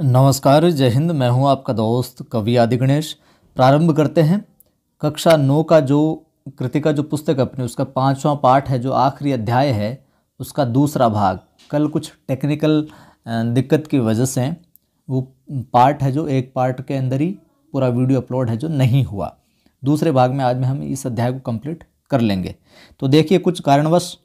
नमस्कार जय हिंद मैं हूं आपका दोस्त कवि आदि गणेश प्रारंभ करते हैं कक्षा नौ का जो कृतिका जो पुस्तक अपनी उसका पांचवा पाठ है जो आखिरी अध्याय है उसका दूसरा भाग कल कुछ टेक्निकल दिक्कत की वजह से वो पार्ट है जो एक पार्ट के अंदर ही पूरा वीडियो अपलोड है जो नहीं हुआ दूसरे भाग में आज में हम इस अध्याय को कंप्लीट कर लेंगे तो देखिए कुछ कारणवश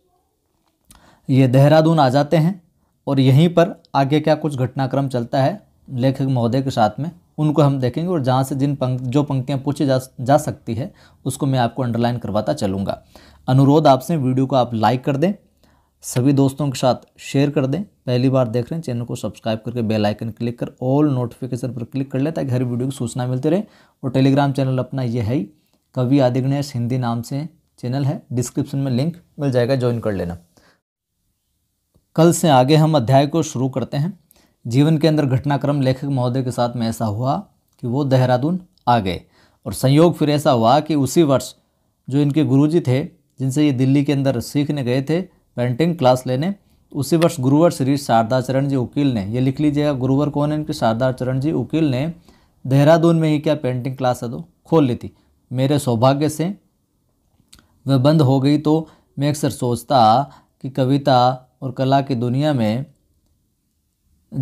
ये देहरादून आ जाते हैं और यहीं पर आगे क्या कुछ घटनाक्रम चलता है लेखक महोदय के साथ में उनको हम देखेंगे और जहाँ से जिन पंक्त जो पंक्तियाँ पूछी जा जा सकती है उसको मैं आपको अंडरलाइन करवाता चलूँगा अनुरोध आपसे वीडियो को आप लाइक कर दें सभी दोस्तों के साथ शेयर कर दें पहली बार देख रहे हैं चैनल को सब्सक्राइब करके बेल आइकन क्लिक कर ऑल नोटिफिकेशन पर क्लिक कर लें ताकि हर वीडियो की सूचना मिलती रहे और टेलीग्राम चैनल अपना ये है ही कवि आदि गणेश हिंदी नाम से चैनल है डिस्क्रिप्शन में लिंक मिल जाएगा ज्वाइन कर लेना कल से आगे हम अध्याय को शुरू करते हैं जीवन के अंदर घटनाक्रम लेखक महोदय के साथ में ऐसा हुआ कि वो देहरादून आ गए और संयोग फिर ऐसा हुआ कि उसी वर्ष जो इनके गुरुजी थे जिनसे ये दिल्ली के अंदर सीखने गए थे पेंटिंग क्लास लेने उसी वर्ष गुरुवर श्री शारदाचरण जी उकील ने ये लिख लीजिएगा गुरुवर कौन है इनके शारदाचरण जी उकील ने देहरादून में ही क्या पेंटिंग क्लास है तो खोल ली थी मेरे सौभाग्य से वह बंद हो गई तो मैं अक्सर सोचता कि कविता और कला की दुनिया में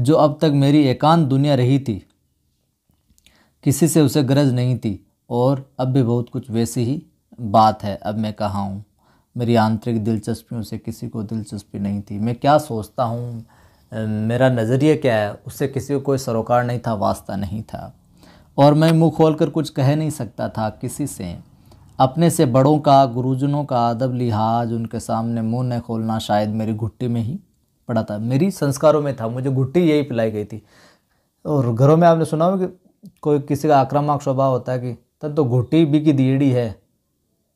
जो अब तक मेरी एकांत दुनिया रही थी किसी से उसे गरज नहीं थी और अब भी बहुत कुछ वैसी ही बात है अब मैं कहा हूँ मेरी आंतरिक दिलचस्पियों से किसी को दिलचस्पी नहीं थी मैं क्या सोचता हूँ मेरा नज़रिया क्या है उससे किसी को कोई सरोकार नहीं था वास्ता नहीं था और मैं मुंह खोलकर कुछ कह नहीं सकता था किसी से अपने से बड़ों का गुरुजनों का अदब लिहाज उनके सामने मुंह न खोलना शायद मेरी घुट्टी में ही पड़ा था मेरी संस्कारों में था मुझे घुट्टी यही पिलाई गई थी और घरों में आपने सुना हो कि कोई किसी का आक्रामक स्वभाव होता है कि तब तो घुट्टी भी की दीड़ी है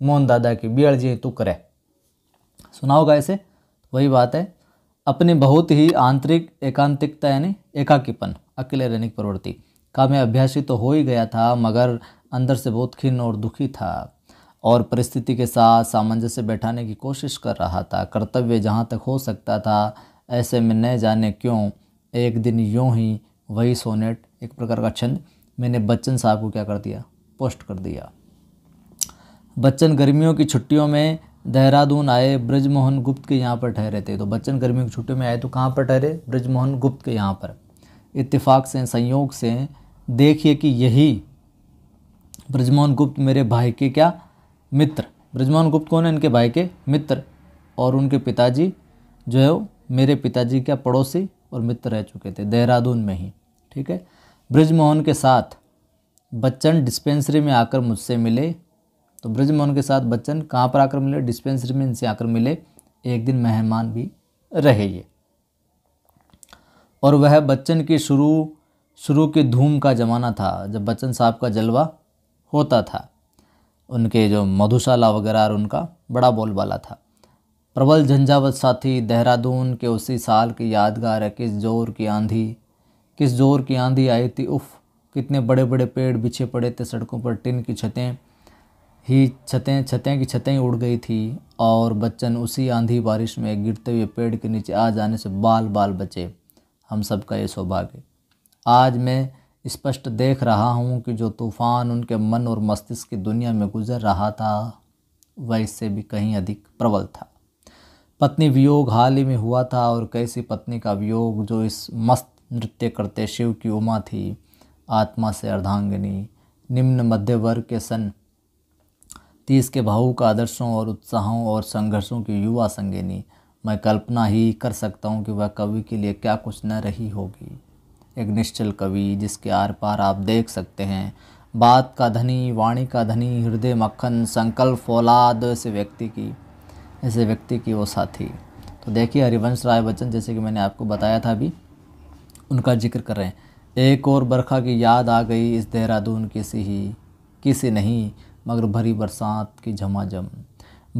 मोहन दादा की बियड़ जी तू करे सुना होगा ऐसे वही बात है अपनी बहुत ही आंतरिक एकांतिकता यानी एकाकीपन अकेले रहने की प्रवृत्ति का मैं अभ्यासी तो हो ही गया था मगर अंदर से बहुत खिन्न और दुखी था और परिस्थिति के साथ सामंजस्य बैठाने की कोशिश कर रहा था कर्तव्य जहाँ तक हो सकता था ऐसे में न जाने क्यों एक दिन यूँ ही वही सोनेट एक प्रकार का छंद मैंने बच्चन साहब को क्या कर दिया पोस्ट कर दिया बच्चन गर्मियों की छुट्टियों में देहरादून आए ब्रजमोहन गुप्त के यहाँ पर ठहरे थे तो बच्चन गर्मियों की छुट्टियों में आए तो कहाँ पर ठहरे ब्रजमोहन गुप्त के यहाँ पर इत्तेफाक से संयोग से देखिए कि यही ब्रजमोहन गुप्त मेरे भाई के क्या मित्र ब्रजमोहन गुप्त कौन है इनके भाई के मित्र और उनके पिताजी जो है वो मेरे पिताजी का पड़ोसी और मित्र रह चुके थे देहरादून में ही ठीक है ब्रजमोहन के साथ बच्चन डिस्पेंसरी में आकर मुझसे मिले तो ब्रजमोहन के साथ बच्चन कहाँ पर आकर मिले डिस्पेंसरी में इनसे आकर मिले एक दिन मेहमान भी रहे ये और वह बच्चन की शुरू शुरू के धूम का ज़माना था जब बच्चन साहब का जलवा होता था उनके जो मधुशाला वगैरह और उनका बड़ा बोलबाला था प्रबल झंझावत साथी देहरादून के उसी साल की यादगार है किस जोर की आंधी किस जोर की आंधी आई थी उफ़ कितने बड़े बड़े पेड़ बिछे पड़े थे सड़कों पर टिन की छतें ही छतें छतें की छतें उड़ गई थी और बच्चन उसी आंधी बारिश में गिरते हुए पेड़ के नीचे आ जाने से बाल बाल बचे हम सब का ये सौभाग्य आज मैं स्पष्ट देख रहा हूँ कि जो तूफ़ान उनके मन और मस्तिष्क की दुनिया में गुजर रहा था वह इससे भी कहीं अधिक प्रबल था पत्नी वियोग हाल ही में हुआ था और कैसी पत्नी का वियोग जो इस मस्त नृत्य करते शिव की उमा थी आत्मा से अर्धांगिनी निम्न मध्य वर्ग के सन तीस के भाऊ का आदर्शों और उत्साहों और संघर्षों की युवा संगिनी मैं कल्पना ही कर सकता हूँ कि वह कवि के लिए क्या कुछ न रही होगी एक निश्चल कवि जिसके आर पार आप देख सकते हैं बात का धनी वाणी का धनी हृदय मक्खन संकल्प औलाद ऐसे व्यक्ति की ऐसे व्यक्ति की वो साथी तो देखिए हरिवंश राय बच्चन जैसे कि मैंने आपको बताया था अभी उनका जिक्र कर रहे हैं एक और बरखा की याद आ गई इस देहरादून किसी ही किसी नहीं मगर भरी बरसात की झमाझम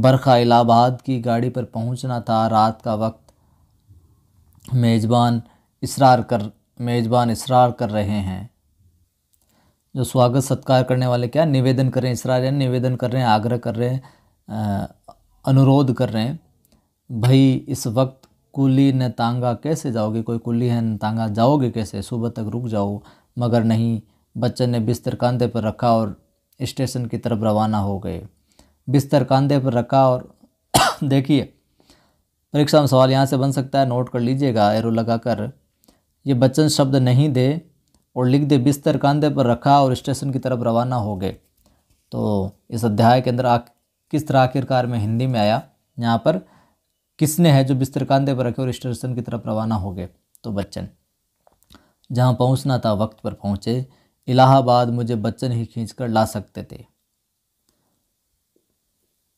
बरखा इलाहाबाद की गाड़ी पर पहुंचना था रात का वक्त मेज़बान इसरार कर मेज़बान इसरार कर रहे हैं जो स्वागत सत्कार करने वाले क्या निवेदन कर रहे हैं इसरार या निवेदन कर रहे हैं आग्रह कर रहे हैं अनुरोध कर रहे हैं भाई इस वक्त कुली ने तांगा कैसे जाओगे कोई कुली है तांगा जाओगे कैसे सुबह तक रुक जाओ मगर नहीं बच्चन ने बिस्तर कांधे पर रखा और स्टेशन की तरफ रवाना हो गए बिस्तर कांधे पर रखा और देखिए परीक्षा में सवाल यहाँ से बन सकता है नोट कर लीजिएगा एरो लगाकर ये बच्चन शब्द नहीं दे और लिख दे बिस्तर कंधे पर रखा और स्टेशन की तरफ रवाना हो गए तो इस अध्याय के अंदर आ किस तरह आखिरकार में हिंदी में आया यहाँ पर किसने है जो बिस्तर कांधे पर रखे और स्टेशन की तरफ रवाना हो गए तो बच्चन जहाँ पहुँचना था वक्त पर पहुँचे इलाहाबाद मुझे बच्चन ही खींच कर ला सकते थे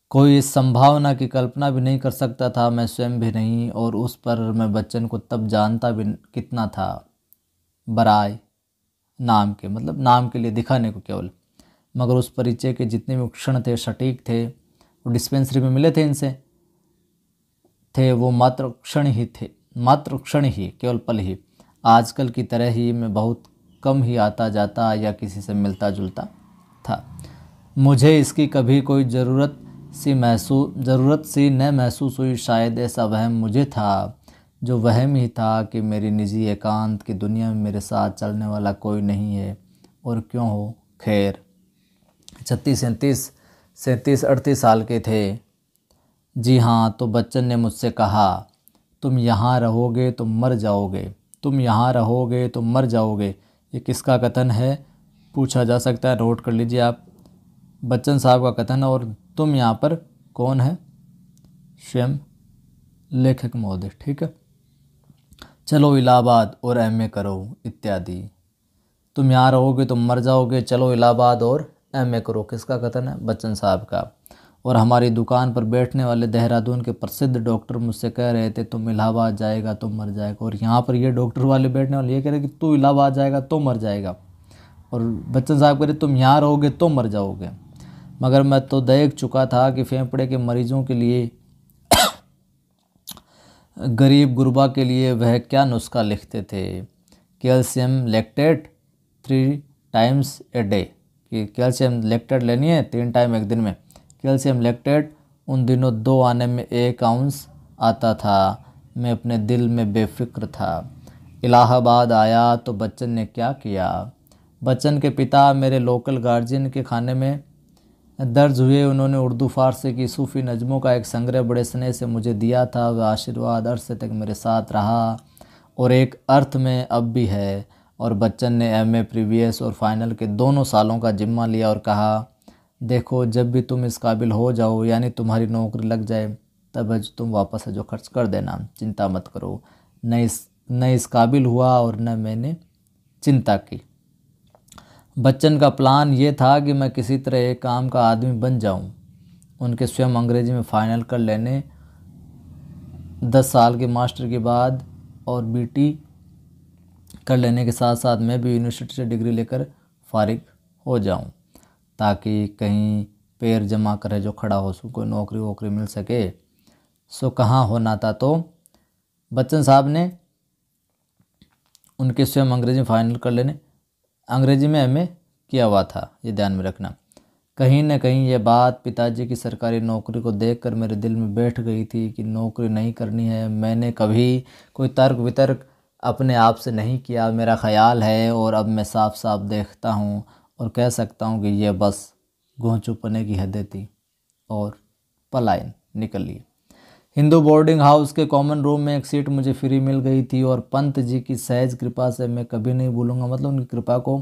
कोई इस संभावना की कल्पना भी नहीं कर सकता था मैं स्वयं भी नहीं और उस पर मैं बच्चन को तब जानता भी कितना था बराय नाम के मतलब नाम के लिए दिखाने को केवल मगर उस परिचय के जितने भी क्षण थे सटीक थे वो डिस्पेंसरी में मिले थे इनसे थे वो मात्र क्षण ही थे मात्र क्षण ही केवल पल ही आजकल की तरह ही मैं बहुत कम ही आता जाता या किसी से मिलता जुलता था मुझे इसकी कभी कोई ज़रूरत सी महसूस ज़रूरत सी न महसूस हुई शायद ऐसा वहम मुझे था जो वहम ही था कि मेरी निजी एकांत की दुनिया में मेरे साथ चलने वाला कोई नहीं है और क्यों हो खैर छत्तीस सैंतीस सैंतीस अड़तीस साल के थे जी हाँ तो बच्चन ने मुझसे कहा तुम यहाँ रहोगे तो मर जाओगे तुम यहाँ रहोगे तो मर जाओगे ये किसका कथन है पूछा जा सकता है नोट कर लीजिए आप बच्चन साहब का कथन और तुम यहाँ पर कौन है स्वयं लेखक महोदय ठीक है चलो इलाहाबाद और एम ए करो इत्यादि तुम यहाँ रहोगे तुम तो मर जाओगे चलो इलाहाबाद और एम ए करो किसका कथन है बच्चन साहब का और हमारी दुकान पर बैठने वाले देहरादून के प्रसिद्ध डॉक्टर मुझसे कह रहे थे तुम इलाहाबाद जाएगा तुम तो मर जाएगा और यहाँ पर ये डॉक्टर वाले बैठने वाले ये कह रहे कि तू इलाहाबाद जाएगा तो मर जाएगा और बच्चन साहब कह रहे तुम यहाँ रहोगे तो मर जाओगे मगर मैं तो देख चुका था कि फेफड़े के मरीजों के लिए गरीब गुरबा के लिए वह क्या नुस्खा लिखते थे calcium lactate three times a day कि कैल्शियम लेक्टेट लेनी है तीन टाइम एक दिन में कैल्शियम लेक्टेट उन दिनों दो आने में एक आउंस आता था मैं अपने दिल में बेफिक्र था इलाहाबाद आया तो बच्चन ने क्या किया बच्चन के पिता मेरे लोकल गार्जियन के खाने में दर्ज हुए उन्होंने उर्दू फारसी की सूफ़ी नज़मों का एक संग्रह बड़े स्नेह से मुझे दिया था वह आशीर्वाद अरसे तक मेरे साथ रहा और एक अर्थ में अब भी है और बच्चन ने एम ए प्रीवियस और फाइनल के दोनों सालों का जिम्मा लिया और कहा देखो जब भी तुम इस काबिल हो जाओ यानी तुम्हारी नौकरी लग जाए तब तुम वापस जो खर्च कर देना चिंता मत करो न इस न इस काबिल हुआ और न मैंने चिंता की बच्चन का प्लान ये था कि मैं किसी तरह एक काम का आदमी बन जाऊं। उनके स्वयं अंग्रेज़ी में फ़ाइनल कर लेने दस साल के मास्टर के बाद और बीटी कर लेने के साथ साथ मैं भी यूनिवर्सिटी से डिग्री लेकर फारिग हो जाऊं ताकि कहीं पैर जमा करे जो खड़ा हो सको कोई नौकरी वोकरी मिल सके सो कहाँ होना था तो बच्चन साहब ने उनके स्वयं अंग्रेजी फाइनल कर लेने अंग्रेजी में एम किया हुआ था ये ध्यान में रखना कहीं ना कहीं ये बात पिताजी की सरकारी नौकरी को देखकर मेरे दिल में बैठ गई थी कि नौकरी नहीं करनी है मैंने कभी कोई तर्क वितर्क अपने आप से नहीं किया मेरा ख्याल है और अब मैं साफ साफ देखता हूँ और कह सकता हूँ कि यह बस घोंचूपने की हदें थी और पलायन निकल हिंदू बोर्डिंग हाउस के कॉमन रूम में एक सीट मुझे फ्री मिल गई थी और पंत जी की सहज कृपा से मैं कभी नहीं भूलूँगा मतलब उनकी कृपा को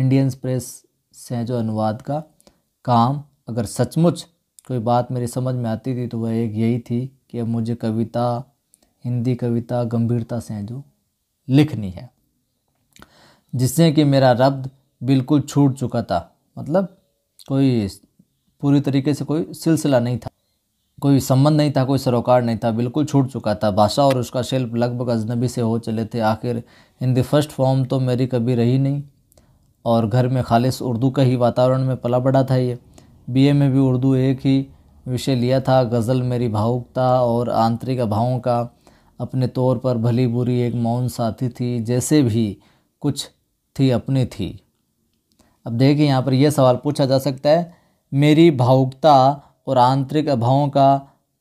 इंडियंस प्रेस से जो अनुवाद का काम अगर सचमुच कोई बात मेरी समझ में आती थी तो वह एक यही थी कि अब मुझे कविता हिंदी कविता गंभीरता से जो लिखनी है जिससे कि मेरा रब्द बिल्कुल छूट चुका था मतलब कोई पूरी तरीके से कोई सिलसिला नहीं था कोई संबंध नहीं था कोई सरोकार नहीं था बिल्कुल छूट चुका था भाषा और उसका शिल्प लगभग अजनबी से हो चले थे आखिर हिंदी फर्स्ट फॉर्म तो मेरी कभी रही नहीं और घर में खालिश उर्दू का ही वातावरण में पला बड़ा था ये बीए में भी उर्दू एक ही विषय लिया था गज़ल मेरी भावुकता और आंतरिक अभावों का अपने तौर पर भली बुरी एक मौन साथी थी जैसे भी कुछ थी अपनी थी अब देखिए यहाँ पर यह सवाल पूछा जा सकता है मेरी भावुकता और आंतरिक अभावों का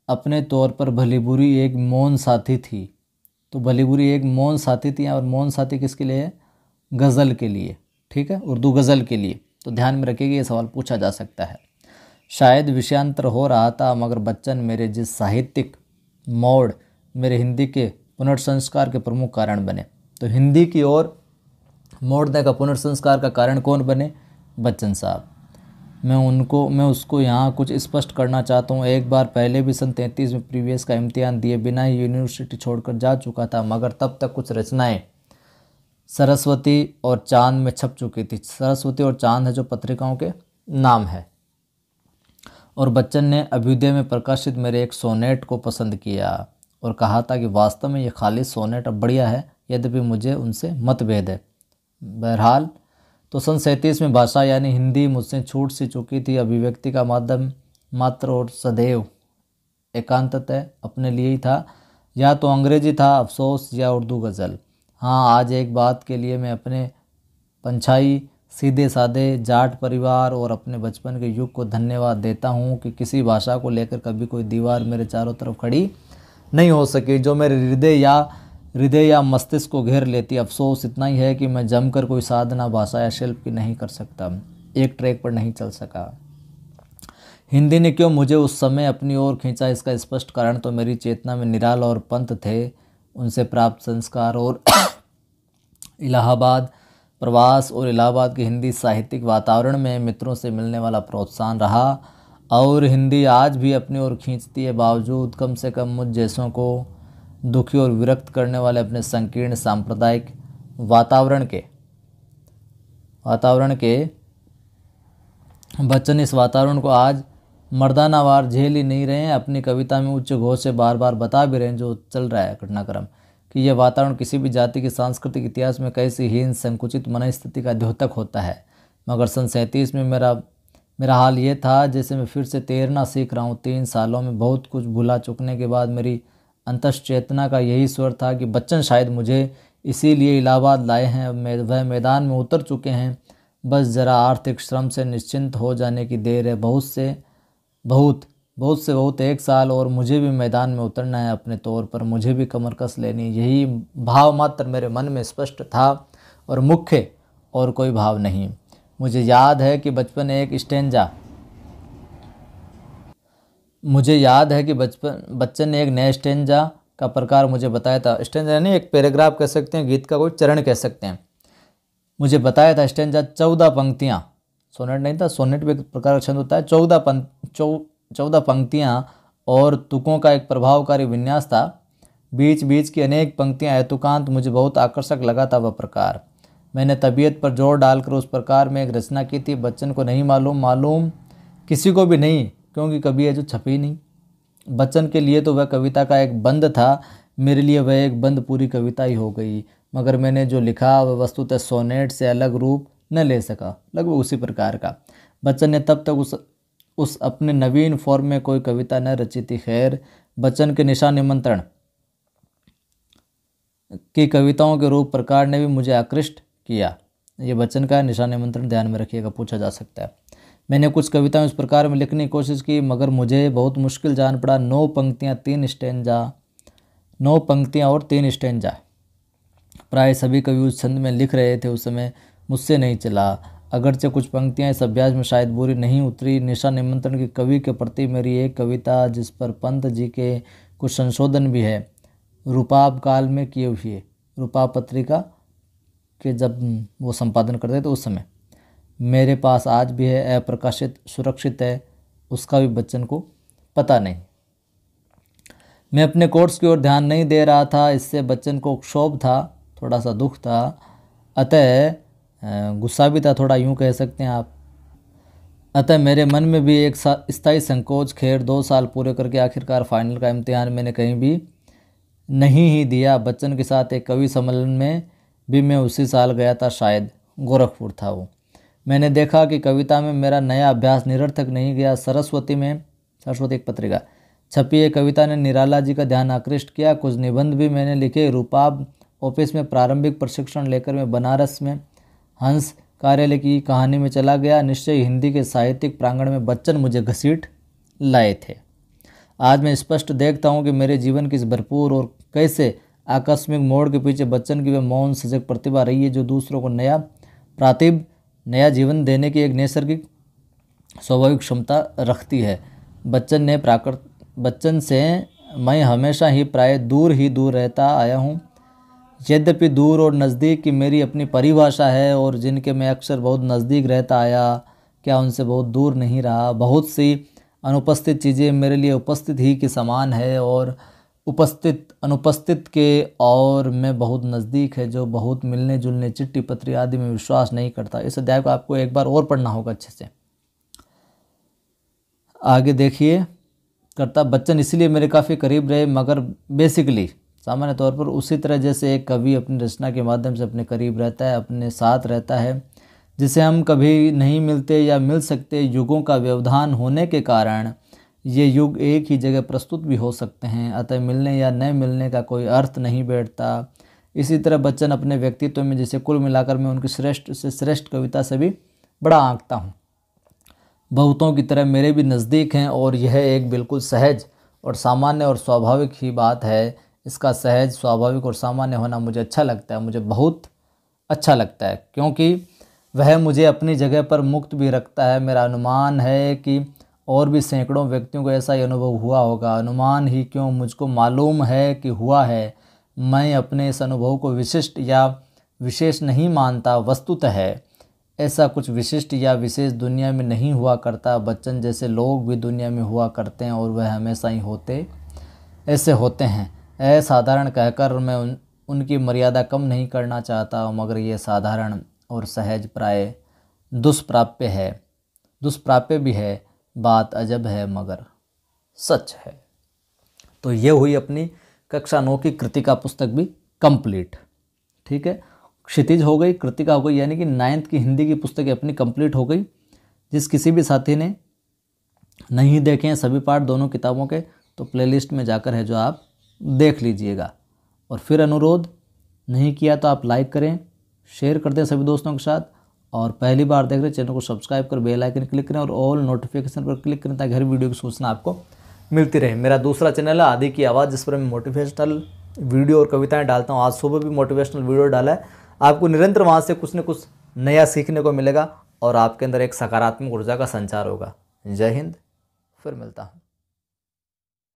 अपने तौर पर भली बुरी एक मौन साथी थी तो भली बुरी एक मौन साथी थी और मौन साथी किसके लिए है गज़ल के लिए ठीक है उर्दू गज़ल के लिए तो ध्यान में रखिएगा ये सवाल पूछा जा सकता है शायद विषयांतर हो रहा था मगर बच्चन मेरे जिस साहित्यिक मोड़ मेरे हिंदी के पुनर्संस्कार के प्रमुख कारण बने तो हिंदी की ओर मोड़ने का पुनर्संस्कार का कारण कौन बने बच्चन साहब मैं उनको मैं उसको यहाँ कुछ स्पष्ट करना चाहता हूँ एक बार पहले भी सन तैंतीस में प्रीवियस का इम्तिहान दिए बिना ही यूनिवर्सिटी छोड़कर जा चुका था मगर तब तक कुछ रचनाएं सरस्वती और चांद में छप चुकी थी सरस्वती और चांद है जो पत्रिकाओं के नाम है और बच्चन ने अभ्युदय में प्रकाशित मेरे एक सोनेट को पसंद किया और कहा था कि वास्तव में ये खाली सोनेट अब बढ़िया है यद्यपि मुझे उनसे मतभेद है बहरहाल तो सन सैंतीस में भाषा यानी हिंदी मुझसे छूट सी चुकी थी अभिव्यक्ति का माध्यम मात्र और सदैव है अपने लिए ही था या तो अंग्रेजी था अफसोस या उर्दू गज़ल हाँ आज एक बात के लिए मैं अपने पंछाई सीधे साधे जाट परिवार और अपने बचपन के युग को धन्यवाद देता हूँ कि किसी भाषा को लेकर कभी कोई दीवार मेरे चारों तरफ खड़ी नहीं हो सकी जो मेरे हृदय या हृदय या मस्तिष्क को घेर लेती अफसोस इतना ही है कि मैं जमकर कोई साधना भाषा या शिल्प की नहीं कर सकता एक ट्रैक पर नहीं चल सका हिंदी ने क्यों मुझे उस समय अपनी ओर खींचा इसका स्पष्ट कारण तो मेरी चेतना में निराल और पंत थे उनसे प्राप्त संस्कार और इलाहाबाद प्रवास और इलाहाबाद के हिंदी साहित्यिक वातावरण में मित्रों से मिलने वाला प्रोत्साहन रहा और हिंदी आज भी अपनी ओर खींचती है बावजूद कम से कम मुझ जैसों को दुखी और विरक्त करने वाले अपने संकीर्ण सांप्रदायिक वातावरण के वातावरण के बच्चन इस वातावरण को आज मर्दानावार झेल ही नहीं रहे हैं अपनी कविता में उच्च घोष से बार बार बता भी रहे हैं जो चल रहा है घटनाक्रम कि यह वातावरण किसी भी जाति के सांस्कृतिक इतिहास में कैसी हीन संकुचित मन स्थिति का द्योतक होता है मगर सन सैंतीस में मेरा मेरा हाल ये था जैसे मैं फिर से तैरना सीख रहा हूँ तीन सालों में बहुत कुछ भुला चुकने के बाद मेरी अंतश्चेतना का यही स्वर था कि बच्चन शायद मुझे इसीलिए इलाहाबाद लाए हैं वह मैदान में उतर चुके हैं बस ज़रा आर्थिक श्रम से निश्चिंत हो जाने की देर है बहुत से बहुत बहुत से बहुत एक साल और मुझे भी मैदान में उतरना है अपने तौर पर मुझे भी कमर कस लेनी यही भाव मात्र मेरे मन में स्पष्ट था और मुख्य और कोई भाव नहीं मुझे याद है कि बचपन एक स्टेंजा मुझे याद है कि बचपन बच्चन ने एक नए स्टेंजा का प्रकार मुझे बताया था स्टेंजा यानी एक पैराग्राफ कह सकते हैं गीत का कोई चरण कह सकते हैं मुझे बताया था स्टेंजा चौदह पंक्तियाँ सोनेट नहीं था सोनेट भी एक प्रकार का छंद होता है चौदह पं चौ चौदह पंक्तियाँ और तुकों का एक प्रभावकारी विन्यास था बीच बीच की अनेक पंक्तियाँ है मुझे बहुत आकर्षक लगा था वह प्रकार मैंने तबीयत पर जोर डालकर उस प्रकार में एक रचना की थी बच्चन को नहीं मालूम मालूम किसी को भी नहीं क्योंकि कभी है जो छपी नहीं बच्चन के लिए तो वह कविता का एक बंद था मेरे लिए वह एक बंद पूरी कविता ही हो गई मगर मैंने जो लिखा वह वस्तुतः सोनेट से अलग रूप न ले सका लगभग उसी प्रकार का बच्चन ने तब तक उस उस अपने नवीन फॉर्म में कोई कविता न रची थी खैर बच्चन के निशा निमंत्रण की कविताओं के रूप प्रकार ने भी मुझे आकृष्ट किया ये बच्चन का निशा निमंत्रण ध्यान में रखिएगा पूछा जा सकता है मैंने कुछ कविताएं इस प्रकार में लिखने की कोशिश की मगर मुझे बहुत मुश्किल जान पड़ा नौ पंक्तियाँ तीन स्टेंजा नौ पंक्तियाँ और तीन स्टेंजा प्राय सभी कवि उस छंद में लिख रहे थे उस समय मुझसे नहीं चला अगरचे कुछ पंक्तियाँ इस अभ्यास में शायद बुरी नहीं उतरी निशा निमंत्रण के कवि के प्रति मेरी एक कविता जिस पर पंत जी के कुछ संशोधन भी है रूपाप काल में किए हुए रूपा पत्रिका के जब वो संपादन करते तो उस समय मेरे पास आज भी है अप्रकाशित सुरक्षित है उसका भी बच्चन को पता नहीं मैं अपने कोर्स की ओर ध्यान नहीं दे रहा था इससे बच्चन को क्षोभ था थोड़ा सा दुख था अतः गुस्सा भी था थोड़ा यूँ कह सकते हैं आप अतः मेरे मन में भी एक स्थायी संकोच खैर दो साल पूरे करके आखिरकार फाइनल का इम्तहान मैंने कहीं भी नहीं ही दिया बच्चन के साथ एक कवि सम्मेलन में भी मैं उसी साल गया था शायद गोरखपुर था वो मैंने देखा कि कविता में मेरा नया अभ्यास निरर्थक नहीं गया सरस्वती में सरस्वती एक पत्रिका छपी एक कविता ने निराला जी का ध्यान आकृष्ट किया कुछ निबंध भी मैंने लिखे रूपाब ऑफिस में प्रारंभिक प्रशिक्षण लेकर मैं बनारस में हंस कार्यालय की कहानी में चला गया निश्चय हिंदी के साहित्यिक प्रांगण में बच्चन मुझे घसीट लाए थे आज मैं स्पष्ट देखता हूँ कि मेरे जीवन की इस भरपूर और कैसे आकस्मिक मोड़ के पीछे बच्चन की वह मौन सजग प्रतिभा रही है जो दूसरों को नया प्रातिभ नया जीवन देने की एक नैसर्गिक स्वाभाविक क्षमता रखती है बच्चन ने प्राकृत बच्चन से मैं हमेशा ही प्राय दूर ही दूर रहता आया हूँ यद्यपि दूर और नज़दीक की मेरी अपनी परिभाषा है और जिनके मैं अक्सर बहुत नज़दीक रहता आया क्या उनसे बहुत दूर नहीं रहा बहुत सी अनुपस्थित चीज़ें मेरे लिए उपस्थित ही के समान है और उपस्थित अनुपस्थित के और मैं बहुत नज़दीक है जो बहुत मिलने जुलने चिट्ठी पत्री आदि में विश्वास नहीं करता इस अध्याय को आपको एक बार और पढ़ना होगा अच्छे से आगे देखिए करता बच्चन इसलिए मेरे काफ़ी करीब रहे मगर बेसिकली सामान्य तौर पर उसी तरह जैसे एक कवि अपनी रचना के माध्यम से अपने करीब रहता है अपने साथ रहता है जिसे हम कभी नहीं मिलते या मिल सकते युगों का व्यवधान होने के कारण ये युग एक ही जगह प्रस्तुत भी हो सकते हैं अतः मिलने या न मिलने का कोई अर्थ नहीं बैठता इसी तरह बच्चन अपने व्यक्तित्व में जिसे कुल मिलाकर मैं उनकी श्रेष्ठ से श्रेष्ठ कविता से भी बड़ा आंकता हूँ बहुतों की तरह मेरे भी नज़दीक हैं और यह एक बिल्कुल सहज और सामान्य और स्वाभाविक ही बात है इसका सहज स्वाभाविक और सामान्य होना मुझे अच्छा लगता है मुझे बहुत अच्छा लगता है क्योंकि वह मुझे अपनी जगह पर मुक्त भी रखता है मेरा अनुमान है कि और भी सैकड़ों व्यक्तियों को ऐसा ही अनुभव हुआ होगा अनुमान ही क्यों मुझको मालूम है कि हुआ है मैं अपने इस अनुभव को विशिष्ट या विशेष नहीं मानता वस्तुतः है ऐसा कुछ विशिष्ट या विशेष दुनिया में नहीं हुआ करता बच्चन जैसे लोग भी दुनिया में हुआ करते हैं और वह हमेशा ही होते ऐसे होते हैं असाधारण कहकर मैं उन उनकी मर्यादा कम नहीं करना चाहता मगर ये साधारण और सहज प्राय दुष्प्राप्य है दुष्प्राप्य भी है बात अजब है मगर सच है तो ये हुई अपनी कक्षा नौ की कृतिका पुस्तक भी कंप्लीट ठीक है क्षितिज हो गई कृतिका हो गई यानी कि नाइन्थ की हिंदी की पुस्तकें अपनी कंप्लीट हो गई जिस किसी भी साथी ने नहीं देखे हैं सभी पार्ट दोनों किताबों के तो प्लेलिस्ट में जाकर है जो आप देख लीजिएगा और फिर अनुरोध नहीं किया तो आप लाइक करें शेयर कर दें सभी दोस्तों के साथ और पहली बार देख रहे चैनल को सब्सक्राइब कर बेल आइकन क्लिक करें और ऑल नोटिफिकेशन पर क्लिक करें ताकि हर वीडियो की सूचना आपको मिलती रहे मेरा दूसरा चैनल है आदि की आवाज़ जिस पर मैं मोटिवेशनल वीडियो और कविताएं डालता हूँ आज सुबह भी मोटिवेशनल वीडियो डाला है आपको निरंतर वहाँ से कुछ न कुछ नया सीखने को मिलेगा और आपके अंदर एक सकारात्मक ऊर्जा का संचार होगा जय हिंद फिर मिलता हूँ